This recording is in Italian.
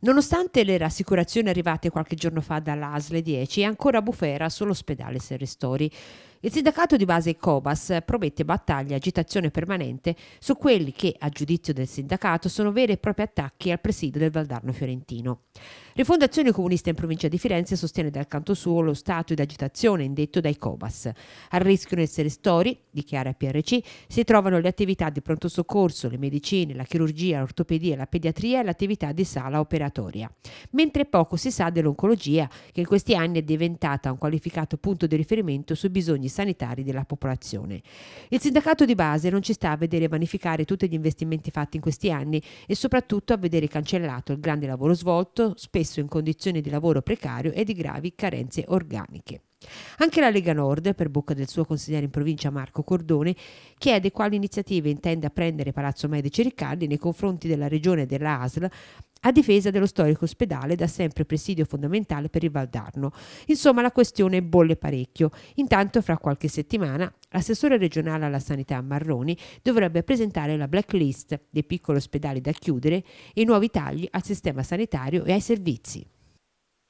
Nonostante le rassicurazioni arrivate qualche giorno fa dall'ASLE 10, è ancora bufera sull'ospedale Serrestori. Il sindacato di base Cobas promette battaglia e agitazione permanente su quelli che, a giudizio del sindacato, sono veri e propri attacchi al presidio del Valdarno fiorentino. Rifondazione Comunista in provincia di Firenze sostiene dal canto suo lo stato di agitazione indetto dai Cobas. A rischio di essere Serestori, dichiara PRC, si trovano le attività di pronto soccorso, le medicine, la chirurgia, l'ortopedia, la pediatria e l'attività di sala operatoria. Mentre poco si sa dell'oncologia, che in questi anni è diventata un qualificato punto di riferimento sui bisogni bisogni sanitari della popolazione. Il sindacato di base non ci sta a vedere vanificare tutti gli investimenti fatti in questi anni e soprattutto a vedere cancellato il grande lavoro svolto, spesso in condizioni di lavoro precario e di gravi carenze organiche. Anche la Lega Nord, per bocca del suo consigliere in provincia Marco Cordone, chiede quali iniziative intende prendere Palazzo Medici Riccardi nei confronti della regione e della ASL a difesa dello storico ospedale, da sempre presidio fondamentale per il Valdarno. Insomma, la questione bolle parecchio. Intanto, fra qualche settimana, l'assessore regionale alla sanità Marroni dovrebbe presentare la blacklist dei piccoli ospedali da chiudere e i nuovi tagli al sistema sanitario e ai servizi.